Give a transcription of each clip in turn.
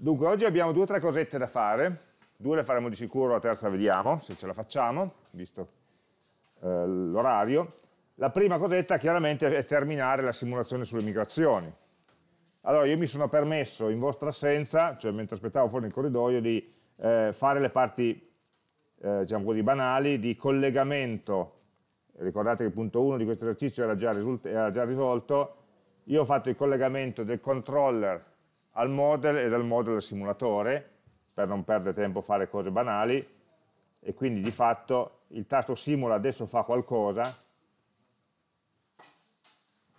Dunque, oggi abbiamo due o tre cosette da fare. Due le faremo di sicuro, la terza vediamo, se ce la facciamo, visto eh, l'orario. La prima cosetta, chiaramente, è terminare la simulazione sulle migrazioni. Allora, io mi sono permesso, in vostra assenza, cioè mentre aspettavo fuori nel corridoio, di eh, fare le parti, eh, diciamo così, banali di collegamento ricordate che il punto 1 di questo esercizio era già, era già, risolto, io ho fatto il collegamento del controller al model e dal model al simulatore, per non perdere tempo a fare cose banali, e quindi di fatto il tasto simula adesso fa qualcosa,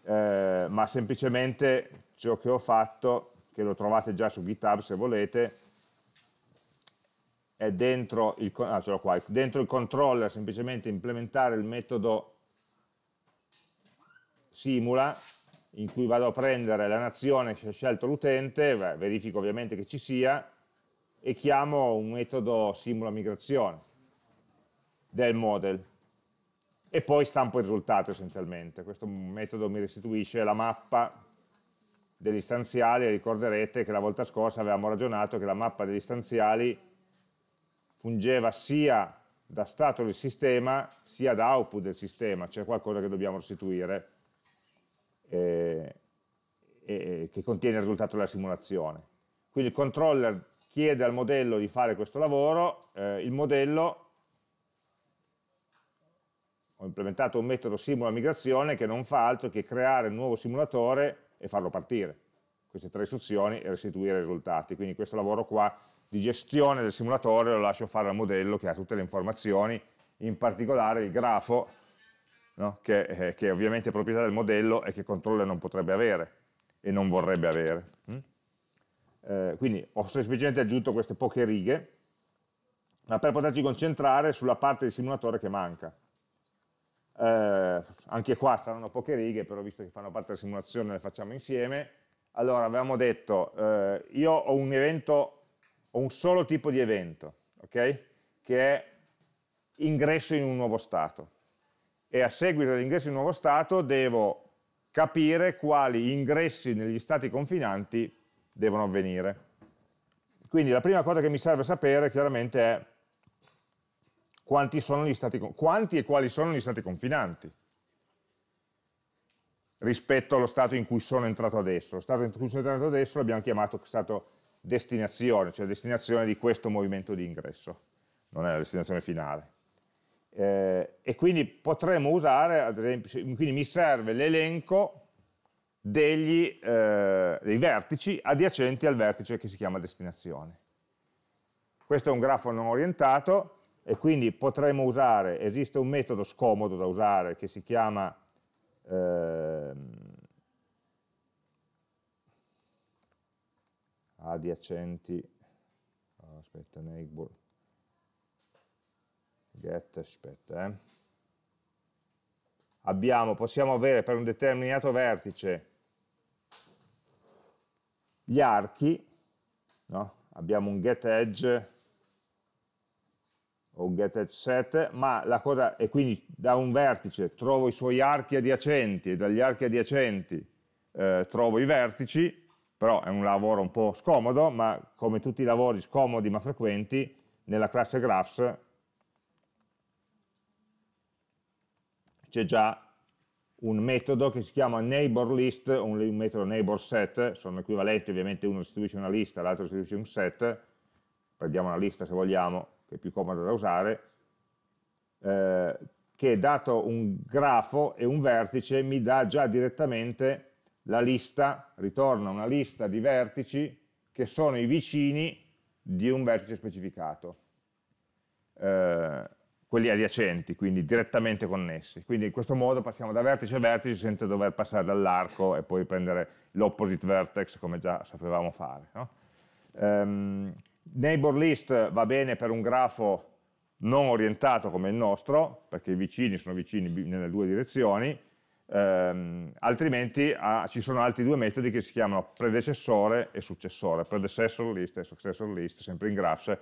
eh, ma semplicemente ciò che ho fatto, che lo trovate già su GitHub se volete, è dentro il, ah, qua, dentro il controller semplicemente implementare il metodo simula in cui vado a prendere la nazione che ha scelto l'utente, verifico ovviamente che ci sia, e chiamo un metodo simula migrazione del model. E poi stampo il risultato essenzialmente. Questo metodo mi restituisce la mappa degli stanziali, ricorderete che la volta scorsa avevamo ragionato che la mappa degli stanziali fungeva sia da stato del sistema sia da output del sistema, c'è qualcosa che dobbiamo restituire eh, eh, che contiene il risultato della simulazione. Quindi il controller chiede al modello di fare questo lavoro, eh, il modello ho implementato un metodo simula migrazione che non fa altro che creare un nuovo simulatore e farlo partire. Queste tre istruzioni e restituire i risultati. Quindi questo lavoro qua di gestione del simulatore lo lascio fare al modello che ha tutte le informazioni, in particolare il grafo no? che, eh, che, ovviamente è proprietà del modello e che controller non potrebbe avere e non vorrebbe avere. Mm? Eh, quindi ho semplicemente aggiunto queste poche righe, ma per poterci concentrare sulla parte di simulatore che manca. Eh, anche qua saranno poche righe, però visto che fanno parte della simulazione le facciamo insieme. Allora, avevamo detto, eh, io ho un evento, ho un solo tipo di evento, okay? che è ingresso in un nuovo stato e a seguito dell'ingresso in un nuovo Stato devo capire quali ingressi negli Stati confinanti devono avvenire. Quindi la prima cosa che mi serve sapere chiaramente è quanti, stati, quanti e quali sono gli Stati confinanti rispetto allo Stato in cui sono entrato adesso. Lo Stato in cui sono entrato adesso l'abbiamo chiamato Stato destinazione, cioè destinazione di questo movimento di ingresso, non è la destinazione finale eh, e quindi potremmo usare, ad esempio, quindi mi serve l'elenco eh, dei vertici adiacenti al vertice che si chiama destinazione. Questo è un grafo non orientato e quindi potremmo usare, esiste un metodo scomodo da usare che si chiama eh, adiacenti, aspetta, neighbor, get, aspetta, eh. Abbiamo, possiamo avere per un determinato vertice gli archi, no? abbiamo un get edge o un get edge set, ma la cosa, è quindi da un vertice trovo i suoi archi adiacenti e dagli archi adiacenti eh, trovo i vertici, però è un lavoro un po' scomodo, ma come tutti i lavori scomodi ma frequenti, nella classe graphs c'è già un metodo che si chiama neighbor list un, metodo neighbor set, sono equivalenti, ovviamente uno restituisce una lista, l'altro restituisce un set, prendiamo una lista se vogliamo, che è più comodo da usare, eh, che dato un grafo e un vertice mi dà già direttamente la lista, ritorna una lista di vertici che sono i vicini di un vertice specificato. Eh, quelli adiacenti, quindi direttamente connessi. Quindi in questo modo passiamo da vertice a vertice senza dover passare dall'arco e poi prendere l'opposite vertex come già sapevamo fare. No? Um, neighbor list va bene per un grafo non orientato come il nostro, perché i vicini sono vicini nelle due direzioni, ehm, altrimenti ah, ci sono altri due metodi che si chiamano predecessore e successore, predecessor list e successor list, sempre in graphs,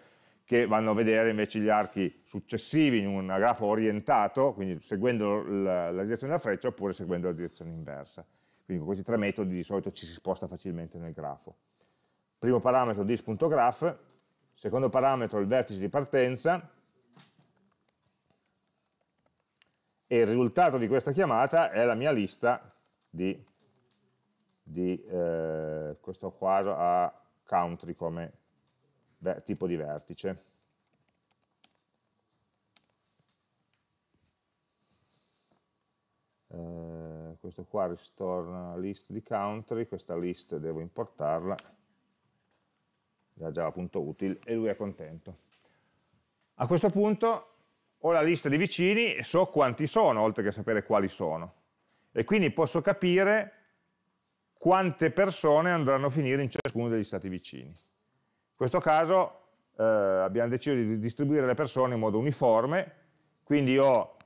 che vanno a vedere invece gli archi successivi in un grafo orientato, quindi seguendo la, la direzione della freccia oppure seguendo la direzione inversa. Quindi con questi tre metodi di solito ci si sposta facilmente nel grafo. Primo parametro dis.graph, secondo parametro il vertice di partenza e il risultato di questa chiamata è la mia lista di, di eh, questo quadro a country come tipo di vertice. Eh, questo qua restore list di country, questa list devo importarla da java.util e lui è contento. A questo punto ho la lista di vicini e so quanti sono, oltre che sapere quali sono. E quindi posso capire quante persone andranno a finire in ciascuno degli stati vicini. In questo caso eh, abbiamo deciso di distribuire le persone in modo uniforme, quindi ho,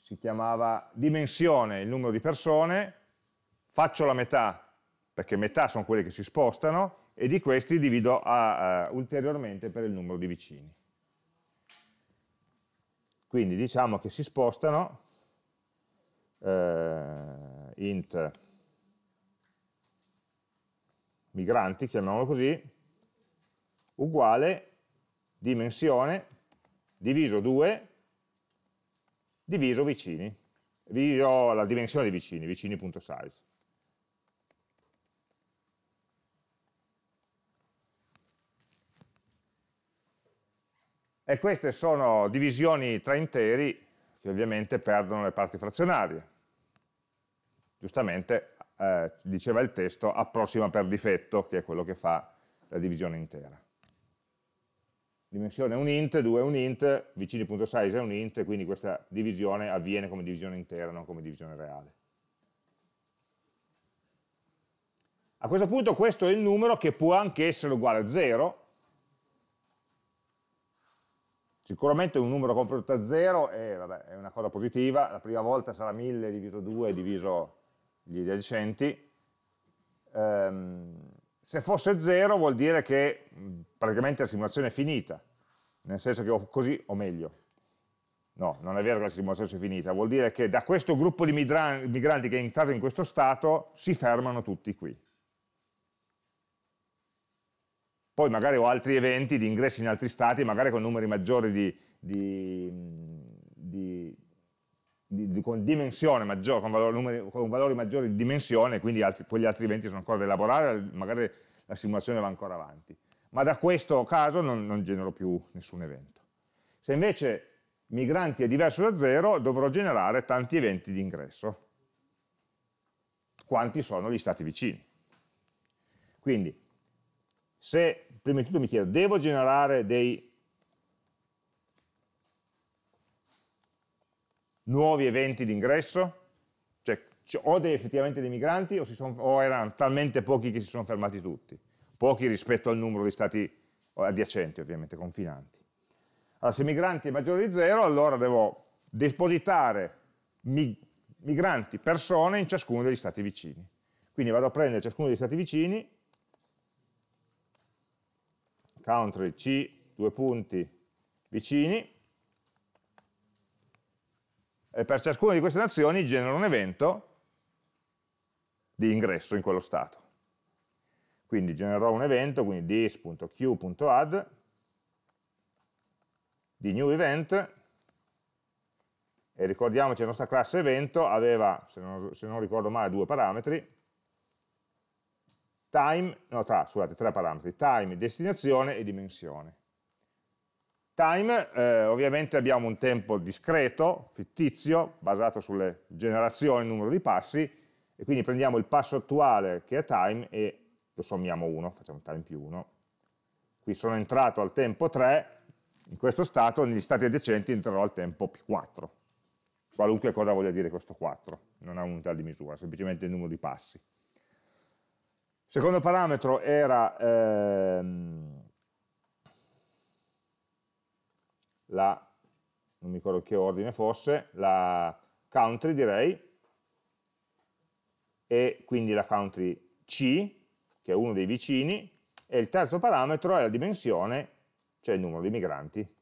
si chiamava dimensione il numero di persone, faccio la metà, perché metà sono quelle che si spostano, e di questi divido a, a, eh, ulteriormente per il numero di vicini. Quindi diciamo che si spostano eh, int migranti, chiamiamolo così, uguale dimensione diviso 2 diviso vicini, diviso la dimensione dei vicini, vicini.size. E queste sono divisioni tra interi che ovviamente perdono le parti frazionarie. Giustamente eh, diceva il testo, approssima per difetto, che è quello che fa la divisione intera. Dimensione è un int, 2 è un int, vicini.size è un int, quindi questa divisione avviene come divisione intera, non come divisione reale. A questo punto questo è il numero che può anche essere uguale a 0, Sicuramente un numero compiuto a 0 è, è, una cosa positiva, la prima volta sarà 1000 diviso 2 diviso gli adiacenti, ehm, se fosse 0 vuol dire che praticamente la simulazione è finita, nel senso che ho così o meglio. No, non è vero che la simulazione sia finita, vuol dire che da questo gruppo di migranti che è entrato in questo stato si fermano tutti qui. Poi magari ho altri eventi di ingressi in altri stati, magari con numeri maggiori di, di, di di, di, con dimensione maggiore, con valori, numeri, con valori, maggiori di dimensione, quindi altri, poi gli altri eventi sono ancora da elaborare, magari la simulazione va ancora avanti. Ma da questo caso non, non genero più nessun evento. Se invece migranti è diverso da zero, dovrò generare tanti eventi di ingresso, quanti sono gli stati vicini. Quindi, se prima di tutto mi chiedo, devo generare dei nuovi eventi d'ingresso, cioè o dei, effettivamente dei migranti o, sono, o, erano talmente pochi che si sono fermati tutti, pochi rispetto al numero di stati adiacenti ovviamente, confinanti. Allora, se migranti è maggiore di zero, allora devo depositare mig migranti, persone in ciascuno degli stati vicini. Quindi vado a prendere ciascuno degli stati vicini, country C, due punti, vicini, eh, per ciascuna di queste nazioni genera un evento di ingresso in quello stato. Quindi genererò un evento, quindi this.q.add di new event e ricordiamoci la nostra classe evento aveva, se non, se non ricordo male, due parametri, time, no, tra, scusate, tre parametri, time, destinazione e dimensione. Time, eh, ovviamente abbiamo un tempo discreto, fittizio, basato sulle generazioni, numero di passi, e quindi prendiamo il passo attuale che è time e lo sommiamo 1, facciamo time più 1. Qui sono entrato al tempo 3, in questo stato, negli stati adiacenti entrerò al tempo più 4. Qualunque cosa voglia dire questo 4, non ha un'unità di misura, semplicemente il numero di passi. Secondo parametro era... Ehm, la, non mi ricordo che ordine fosse, la country direi, e quindi la country C, che è uno dei vicini, e il terzo parametro è la dimensione, cioè il numero di migranti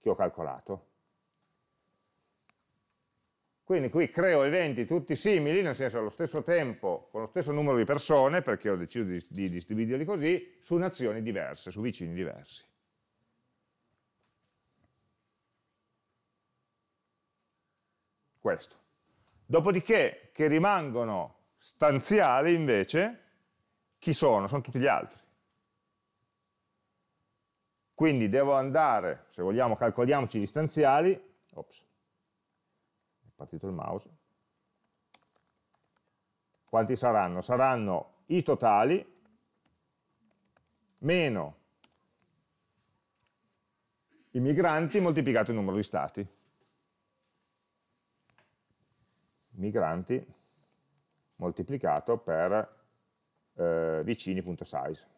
che ho calcolato. Quindi qui creo eventi tutti simili, nel senso allo stesso tempo, con lo stesso numero di persone, perché ho deciso di, di distribuirli così, su nazioni diverse, su vicini diversi. questo. Dopodiché, che rimangono stanziali invece, chi sono? Sono tutti gli altri. Quindi devo andare, se vogliamo calcoliamoci gli stanziali, ops, è partito il mouse, quanti saranno? Saranno i totali meno i migranti moltiplicato il numero di stati. migranti moltiplicato per eh, vicini.size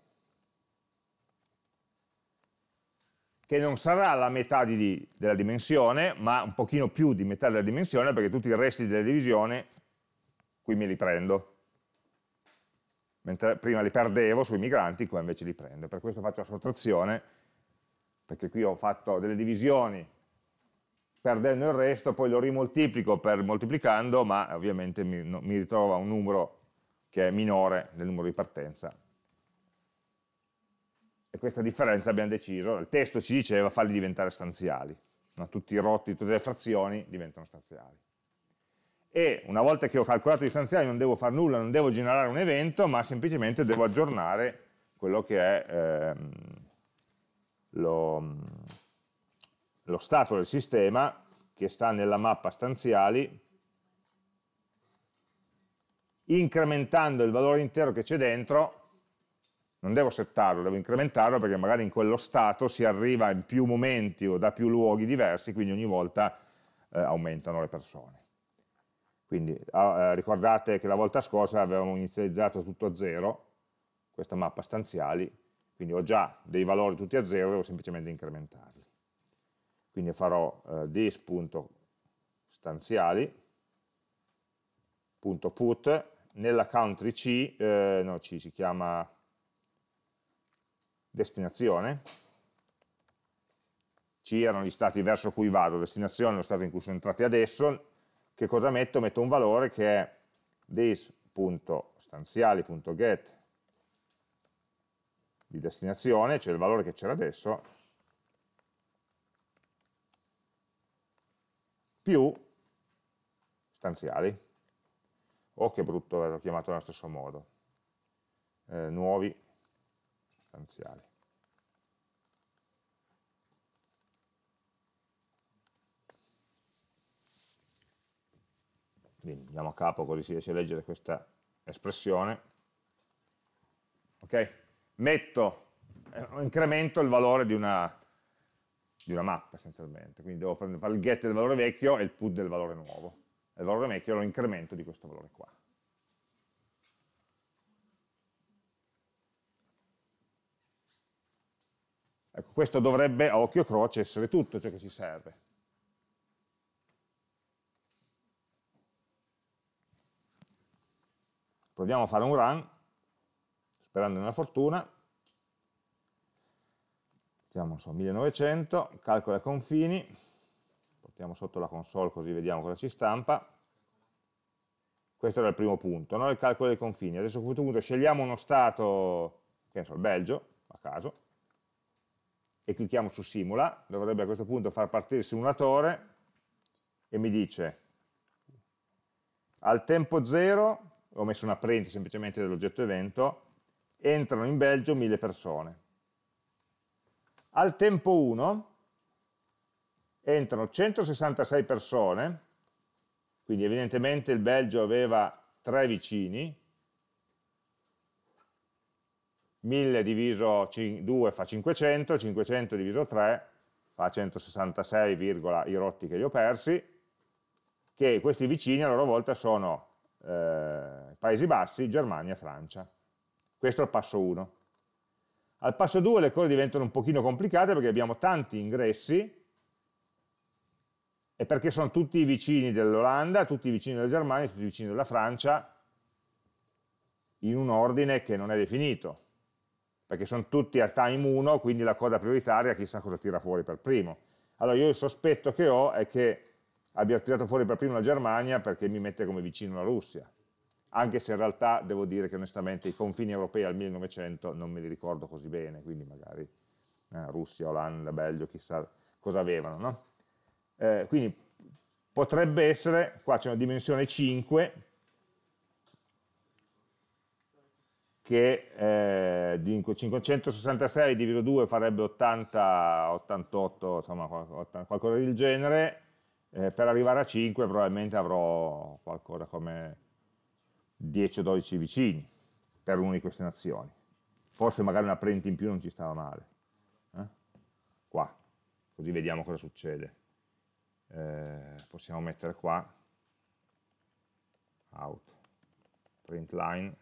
che non sarà la metà di, della dimensione, ma un pochino più di metà della dimensione, perché tutti i resti della divisione qui me li prendo. Mentre prima li perdevo sui migranti, qua invece li prendo. Per questo faccio la sottrazione, perché qui ho fatto delle divisioni perdendo il resto, poi lo rimoltiplico per moltiplicando, ma ovviamente mi, no, mi ritrovo a un numero che è minore del numero di partenza. E questa differenza abbiamo deciso, il testo ci diceva farli diventare stanziali, no? tutti i rotti, tutte le frazioni diventano stanziali. E una volta che ho calcolato gli stanziali non devo fare nulla, non devo generare un evento, ma semplicemente devo aggiornare quello che è ehm, lo, lo stato del sistema che sta nella mappa stanziali incrementando il valore intero che c'è dentro non devo settarlo, devo incrementarlo perché magari in quello stato si arriva in più momenti o da più luoghi diversi, quindi ogni volta eh, aumentano le persone. Quindi ah, eh, ricordate che la volta scorsa avevamo inizializzato tutto a zero, questa mappa stanziali, quindi ho già dei valori tutti a zero, devo semplicemente incrementarli quindi farò eh, this.stanziali.put nella country C, eh, no C si chiama destinazione, C erano gli stati verso cui vado, destinazione è lo stato in cui sono entrati adesso, che cosa metto? Metto un valore che è this.stanziali.get di destinazione, cioè il valore che c'era adesso, più stanziali. Oh, che brutto l'ho chiamato nello stesso modo. Eh, nuovi stanziali. Quindi andiamo a capo così si riesce a leggere questa espressione. Ok? Metto, eh, incremento il valore di una di una mappa essenzialmente, quindi devo fare il get del valore vecchio e il put del valore nuovo, e il valore vecchio lo incremento di questo valore qua. Ecco, questo dovrebbe a occhio croce essere tutto ciò che ci serve. Proviamo a fare un run, sperando nella fortuna, facciamo so, 1900, calcola i confini, portiamo sotto la console così vediamo cosa si stampa, questo era il primo punto, no? il calcolo dei confini, adesso a questo punto scegliamo uno stato, che ne so, il Belgio, a caso, e clicchiamo su simula, dovrebbe a questo punto far partire il simulatore e mi dice al tempo zero, ho messo una print semplicemente dell'oggetto evento, entrano in Belgio mille persone. Al tempo 1 entrano 166 persone, quindi evidentemente il Belgio aveva tre vicini, 1000 diviso 2 fa 500, 500 diviso 3 fa 166, i rotti che li ho persi, che questi vicini a loro volta sono eh, Paesi Bassi, Germania, Francia. Questo è il passo 1. Al passo 2 le cose diventano un pochino complicate perché abbiamo tanti ingressi e perché sono tutti vicini dell'Olanda, tutti vicini della Germania, tutti vicini della Francia in un ordine che non è definito perché sono tutti a time 1 quindi la coda prioritaria chissà cosa tira fuori per primo allora io il sospetto che ho è che abbia tirato fuori per primo la Germania perché mi mette come vicino la Russia anche se in realtà devo dire che onestamente i confini europei al 1900 non me li ricordo così bene, quindi magari eh, Russia, Olanda, Belgio, chissà cosa avevano. No? Eh, quindi potrebbe essere, qua c'è una dimensione 5, che eh, 566 diviso 2 farebbe 80, 88, insomma qualcosa del genere, eh, per arrivare a 5 probabilmente avrò qualcosa come 10 o 12 vicini per una di queste nazioni. Forse magari una print in più non ci stava male. Eh? Qua, così vediamo cosa succede. Eh, possiamo mettere qua out print line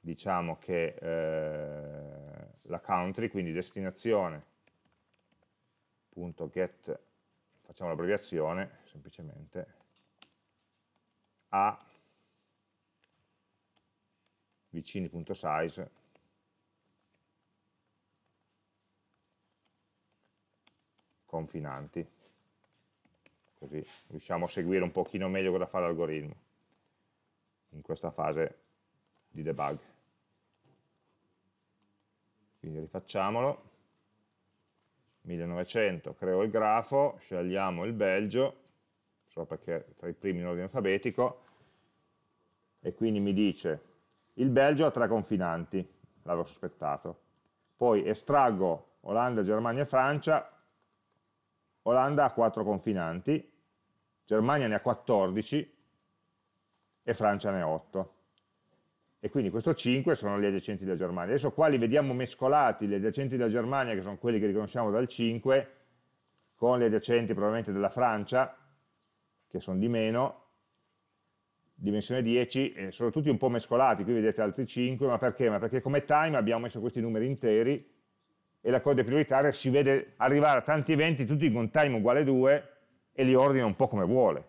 diciamo che eh, la country quindi destinazione punto get facciamo l'abbreviazione semplicemente a vicini.size confinanti così riusciamo a seguire un pochino meglio cosa fa l'algoritmo in questa fase di debug quindi rifacciamolo 1900 creo il grafo scegliamo il Belgio solo perché tra i primi in ordine alfabetico, e quindi mi dice il Belgio ha tre confinanti, l'avevo sospettato, poi estraggo Olanda, Germania e Francia, Olanda ha quattro confinanti, Germania ne ha 14 e Francia ne ha 8. E quindi questo 5 sono gli adiacenti della Germania. Adesso qua li vediamo mescolati, gli adiacenti della Germania, che sono quelli che riconosciamo dal 5, con gli adiacenti probabilmente della Francia, che sono di meno, dimensione 10, eh, sono tutti un po' mescolati, qui vedete altri 5, ma perché? Ma perché come time abbiamo messo questi numeri interi e la coda prioritaria si vede arrivare a tanti eventi tutti con time uguale 2 e li ordina un po' come vuole.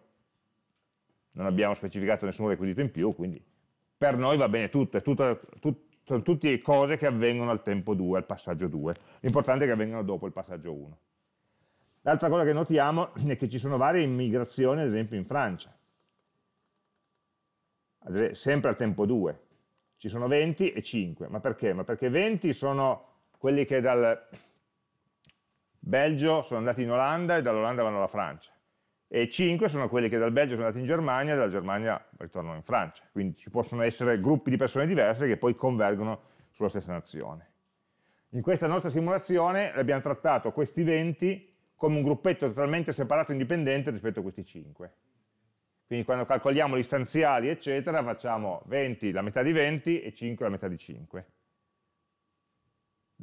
Non abbiamo specificato nessun requisito in più, quindi per noi va bene tutto, è tutta, tut, sono tutte cose che avvengono al tempo 2, al passaggio 2. L'importante è che avvengano dopo il passaggio 1. L'altra cosa che notiamo è che ci sono varie immigrazioni, ad esempio in Francia, sempre al tempo 2. Ci sono 20 e 5, ma perché? Ma perché 20 sono quelli che dal Belgio sono andati in Olanda e dall'Olanda vanno alla Francia, e 5 sono quelli che dal Belgio sono andati in Germania e dalla Germania ritornano in Francia, quindi ci possono essere gruppi di persone diverse che poi convergono sulla stessa nazione. In questa nostra simulazione abbiamo trattato questi 20 come un gruppetto totalmente separato e indipendente rispetto a questi 5. Quindi quando calcoliamo gli stanziali, eccetera, facciamo 20 la metà di 20 e 5 la metà di 5.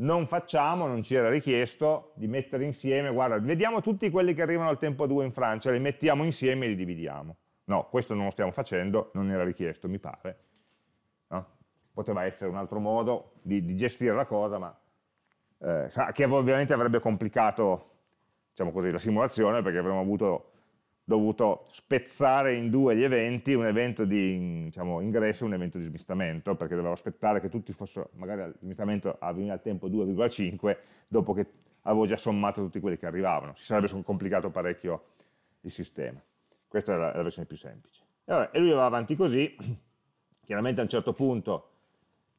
Non facciamo, non ci era richiesto, di mettere insieme, guarda, vediamo tutti quelli che arrivano al tempo 2 in Francia, li mettiamo insieme e li dividiamo. No, questo non lo stiamo facendo, non era richiesto, mi pare. No? Poteva essere un altro modo di, di gestire la cosa, ma eh, che ovviamente avrebbe complicato diciamo così, la simulazione perché avremmo avuto, dovuto spezzare in due gli eventi, un evento di diciamo, ingresso e un evento di smistamento, perché dovevo aspettare che tutti fossero, magari il smistamento avveniva al tempo 2,5, dopo che avevo già sommato tutti quelli che arrivavano, si sarebbe complicato parecchio il sistema. Questa era la versione più semplice. E, e lui va avanti così, chiaramente a un certo punto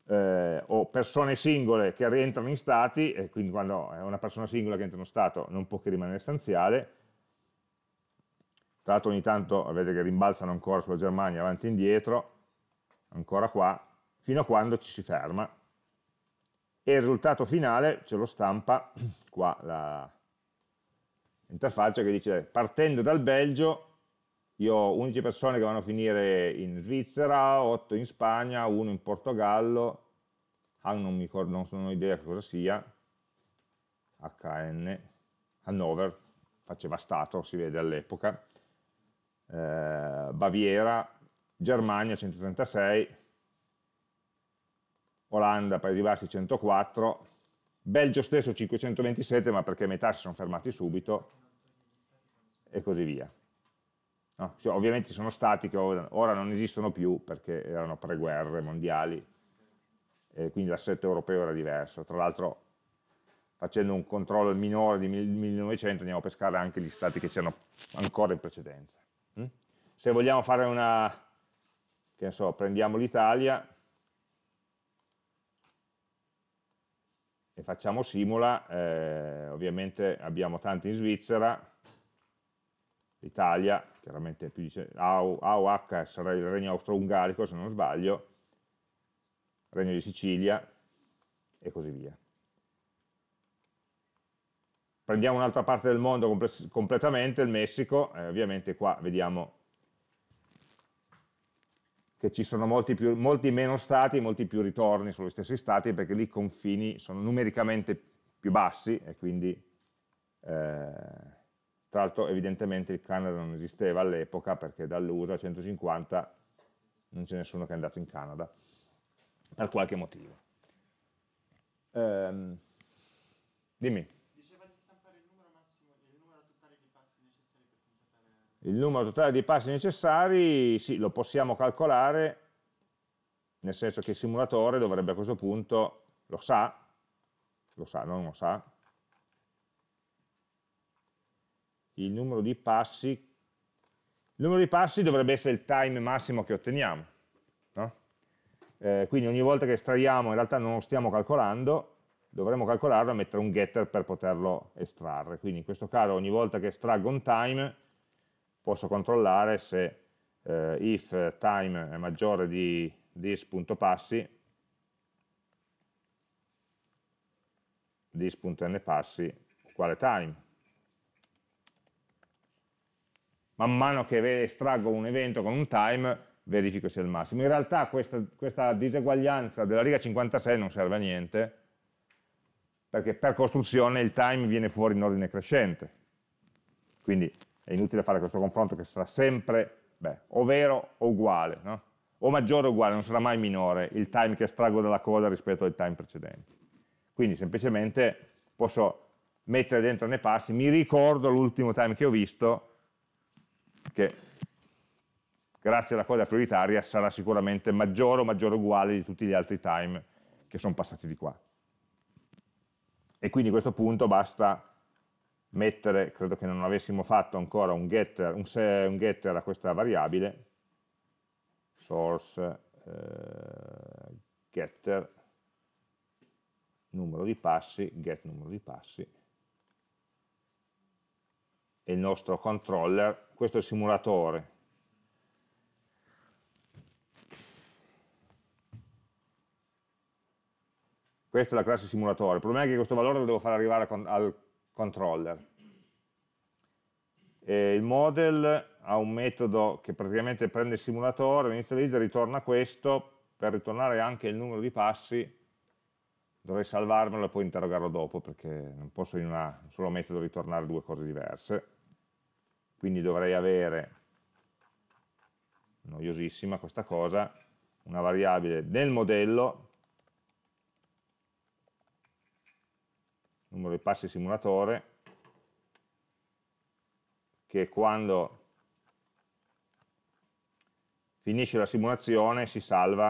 eh, o persone singole che rientrano in stati, e quindi quando è una persona singola che entra in uno stato non può che rimanere stanziale, tra l'altro ogni tanto vedete che rimbalzano ancora sulla Germania avanti e indietro, ancora qua, fino a quando ci si ferma. E il risultato finale ce lo stampa qua l'interfaccia che dice partendo dal Belgio io ho 11 persone che vanno a finire in Svizzera, 8 in Spagna, 1 in Portogallo, ah, non mi ricordo, non, non ho idea che cosa sia, HN, Hannover, faceva Stato, si vede all'epoca, eh, Baviera, Germania 136, Olanda, Paesi Bassi 104, Belgio stesso 527, ma perché metà si sono fermati subito, e così via. No? Cioè, ovviamente sono stati che ora non esistono più perché erano pre-guerre mondiali, e quindi l'assetto europeo era diverso. Tra l'altro facendo un controllo minore di 1900 andiamo a pescare anche gli stati che c'erano ancora in precedenza. Hm? Se vogliamo fare una, che ne so, prendiamo l'Italia e facciamo simula, eh, ovviamente abbiamo tanti in Svizzera, l'Italia, chiaramente più dice AOH sarà il regno austro-ungarico se non sbaglio, regno di Sicilia e così via. Prendiamo un'altra parte del mondo completamente, il Messico, eh, ovviamente qua vediamo che ci sono molti, più, molti meno stati, molti più ritorni sugli stessi stati, perché lì i confini sono numericamente più bassi e quindi eh, tra l'altro evidentemente il Canada non esisteva all'epoca perché dall'USA 150 non c'è nessuno che è andato in Canada per qualche motivo. Ehm, dimmi. Diceva di stampare il numero massimo, il numero totale di passi necessari per completare... Il numero totale di passi necessari, sì, lo possiamo calcolare, nel senso che il simulatore dovrebbe a questo punto, lo sa, lo sa, non lo sa, il numero di passi, il numero di passi dovrebbe essere il time massimo che otteniamo, no? eh, quindi ogni volta che estraiamo in realtà non lo stiamo calcolando, dovremmo calcolarlo e mettere un getter per poterlo estrarre, quindi in questo caso ogni volta che estraggo un time posso controllare se eh, if time è maggiore di this.passi this.npassi uguale time man mano che estraggo un evento con un time verifico se è il massimo. In realtà questa, questa diseguaglianza della riga 56 non serve a niente, perché per costruzione il time viene fuori in ordine crescente. Quindi è inutile fare questo confronto che sarà sempre beh, o vero o uguale, no? o maggiore o uguale, non sarà mai minore il time che estraggo dalla coda rispetto al time precedente. Quindi semplicemente posso mettere dentro nei passi, mi ricordo l'ultimo time che ho visto che grazie alla coda prioritaria sarà sicuramente maggiore o maggiore o uguale di tutti gli altri time che sono passati di qua. E quindi a questo punto basta mettere, credo che non avessimo fatto ancora un getter, un un getter a questa variabile, source eh, getter numero di passi, get numero di passi, e il nostro controller, questo è il simulatore. Questa è la classe simulatore. Il problema è che questo valore lo devo far arrivare al controller. E il model ha un metodo che praticamente prende il simulatore, inizializza e ritorna questo, per ritornare anche il numero di passi dovrei salvarmelo e poi interrogarlo dopo perché non posso in un solo metodo ritornare due cose diverse quindi dovrei avere, noiosissima questa cosa, una variabile nel modello, numero di passi simulatore, che quando finisce la simulazione si salva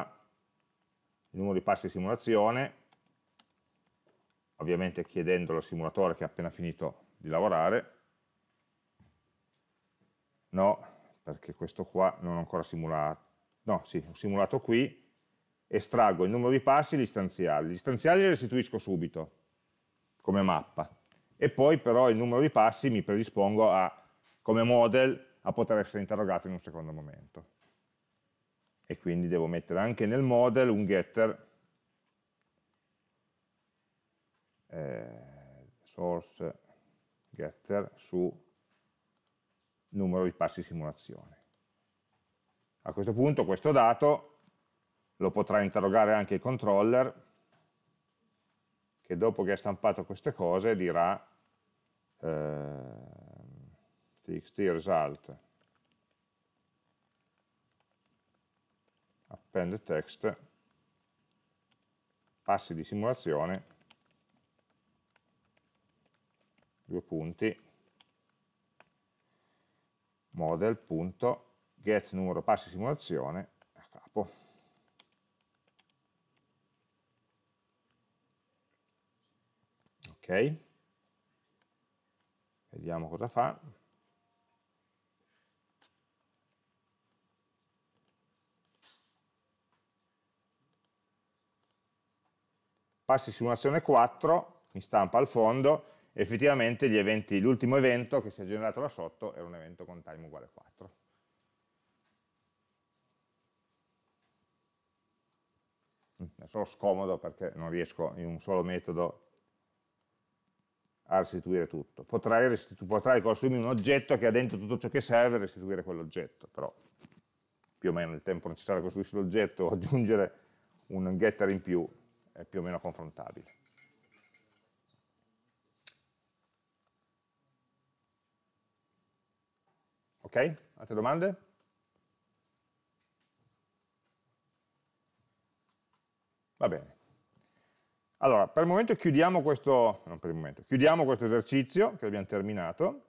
il numero di passi di simulazione, ovviamente chiedendolo al simulatore che ha appena finito di lavorare, no, perché questo qua non ho ancora simulato, no, sì, ho simulato qui, estraggo il numero di passi e gli stanziali, gli stanziali li restituisco subito, come mappa, e poi però il numero di passi mi predispongo a, come model a poter essere interrogato in un secondo momento. E quindi devo mettere anche nel model un getter eh, source getter su numero di passi simulazione. A questo punto questo dato lo potrà interrogare anche il controller che dopo che ha stampato queste cose dirà eh, txt result append text passi di simulazione due punti numero passi simulazione a capo. Ok, vediamo cosa fa. Passi simulazione 4, mi stampa al fondo effettivamente eventi, l'ultimo evento che si è generato là sotto era un evento con time uguale a 4. Mm, è solo scomodo perché non riesco in un solo metodo a restituire tutto. Potrai, restitu potrai costruirmi un oggetto che ha dentro tutto ciò che serve e restituire quell'oggetto, però più o meno il tempo necessario a costruirsi l'oggetto o aggiungere un getter in più è più o meno confrontabile. Ok? Altre domande? Va bene. Allora, per il momento chiudiamo questo, non per il momento, chiudiamo questo esercizio che abbiamo terminato